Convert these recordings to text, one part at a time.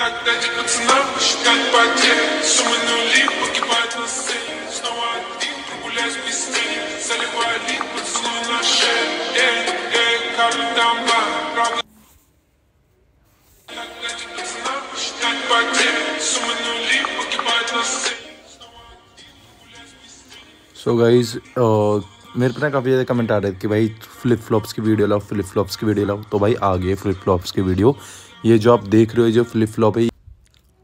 so guys uh, मेरे पे काफ़ी ज़्यादा कमेंट आ रहे थे कि भाई फ्लिप फ्लॉप्स की वीडियो लाओ फ्लिप फ्लॉप्स की वीडियो लाओ तो भाई आ गए फ्लिप फ्लॉप्स की वीडियो ये जो आप देख रहे हो जो फ्लिप फ्लॉप है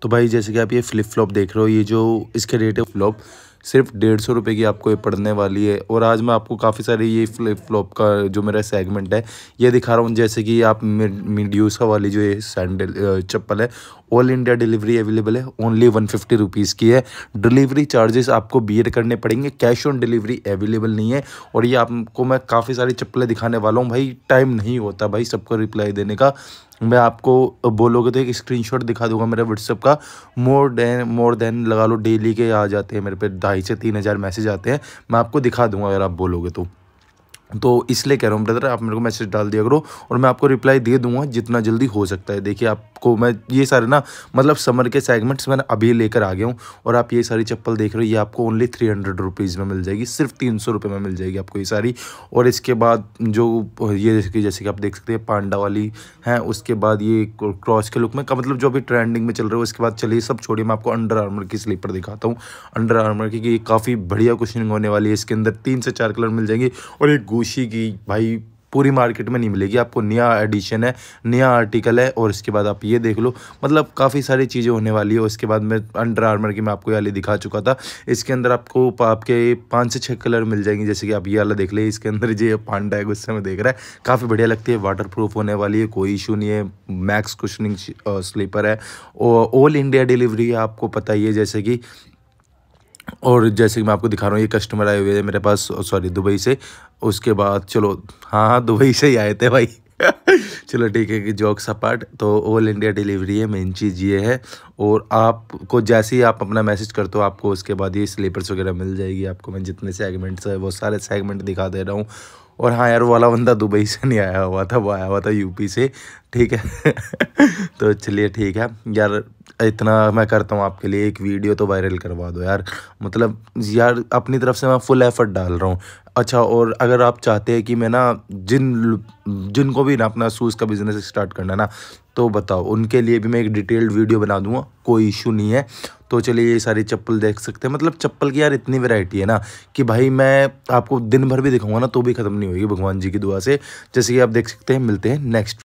तो भाई जैसे कि आप ये फ्लिप फ्लॉप देख रहे हो ये जो इसके रेट है फ्लॉप सिर्फ डेढ़ सौ रुपये की आपको ये पड़ने वाली है और आज मैं आपको काफ़ी सारे ये फ्लिप फ्लॉप का जो मेरा सेगमेंट है ये दिखा रहा हूँ जैसे कि आप मीडियोसा वाली जो ये सैंडल चप्पल है ऑल इंडिया डिलीवरी अवेलेबल है ओनली वन फिफ्टी रुपीज़ की है डिलीवरी चार्जेस आपको बी करने पड़ेंगे कैश ऑन डिलीवरी अवेलेबल नहीं है और ये आपको मैं काफ़ी सारी चप्पलें दिखाने वाला हूँ भाई टाइम नहीं होता भाई सबको रिप्लाई देने का मैं आपको बोलोगे तो एक स्क्रीनशॉट दिखा दूंगा मेरे व्हाट्सअप का मोर देन मोर देन लगा लो डेली के आ जाते हैं मेरे पे ढाई से तीन हज़ार मैसेज आते हैं मैं आपको दिखा दूंगा अगर आप बोलोगे तो तो इसलिए कह रहा हूँ ब्रदर आप मेरे को मैसेज डाल दिया करो और मैं आपको रिप्लाई दे दूंगा जितना जल्दी हो सकता है देखिए आपको मैं ये सारे ना मतलब समर के सेगमेंट्स मैंने अभी लेकर आ गया हूँ और आप ये सारी चप्पल देख रहे हो ये आपको ओनली थ्री हंड्रेड रुपीज़ में मिल जाएगी सिर्फ तीन सौ रुपये में मिल जाएगी आपको ये सारी और इसके बाद जो ये जैसे कि आप देख सकते हैं पांडा वाली हैं उसके बाद ये क्रॉस के लुक में का मतलब जो अभी ट्रेंडिंग में चल रहा है उसके बाद चलिए सब छोड़िए मैं आपको अंडर आर्मर की स्लीपर दिखाता हूँ अंडर आर्मर की काफ़ी बढ़िया कुशनिंग होने वाली है इसके अंदर तीन से चार कलर मिल जाएंगे और एक गुशी की भाई पूरी मार्केट में नहीं मिलेगी आपको नया एडिशन है नया आर्टिकल है और इसके बाद आप ये देख लो मतलब काफ़ी सारी चीज़ें होने वाली है उसके बाद मैं अंडर आर्मर की मैं आपको ये वाली दिखा चुका था इसके अंदर आपको आपके पाँच से छः कलर मिल जाएंगे जैसे कि आप ये वाला देख ले इसके अंदर ये पांडा है गुस्से में देख रहा है काफ़ी बढ़िया लगती है वाटर प्रूफ होने वाली है कोई इशू नहीं है मैक्स कुशनिंग स्लीपर है ऑल इंडिया डिलीवरी आपको पता ही है जैसे कि और जैसे कि मैं आपको दिखा रहा हूँ ये कस्टमर आए हुए हैं मेरे पास सॉरी दुबई से उसके बाद चलो हाँ हाँ दुबई से ही आए थे भाई चलो ठीक है कि जॉक सपाट तो ऑल इंडिया डिलीवरी है मेन चीज़ ये है और आपको जैसे ही आप अपना मैसेज करते हो आपको उसके बाद ये स्लीपर्स वगैरह मिल जाएगी आपको मैं जितने सेगमेंट्स है वो सारे सेगमेंट दिखा दे रहा हूँ और हाँ यार वाला बंदा दुबई से नहीं आया हुआ था वो आया हुआ था यूपी से ठीक है तो चलिए ठीक है यार इतना मैं करता हूँ आपके लिए एक वीडियो तो वायरल करवा दो यार मतलब यार अपनी तरफ से मैं फुल एफर्ट डाल रहा हूँ अच्छा और अगर आप चाहते हैं कि मैं ना जिन जिनको भी ना अपना शूज़ का बिज़नेस स्टार्ट करना ना तो बताओ उनके लिए भी मैं एक डिटेल्ड वीडियो बना दूंगा कोई इशू नहीं है तो चलिए ये सारी चप्पल देख सकते हैं मतलब चप्पल की यार इतनी वैरायटी है ना कि भाई मैं आपको दिन भर भी दिखाऊंगा ना तो भी ख़त्म नहीं होगी भगवान जी की दुआ से जैसे कि आप देख सकते हैं मिलते हैं नेक्स्ट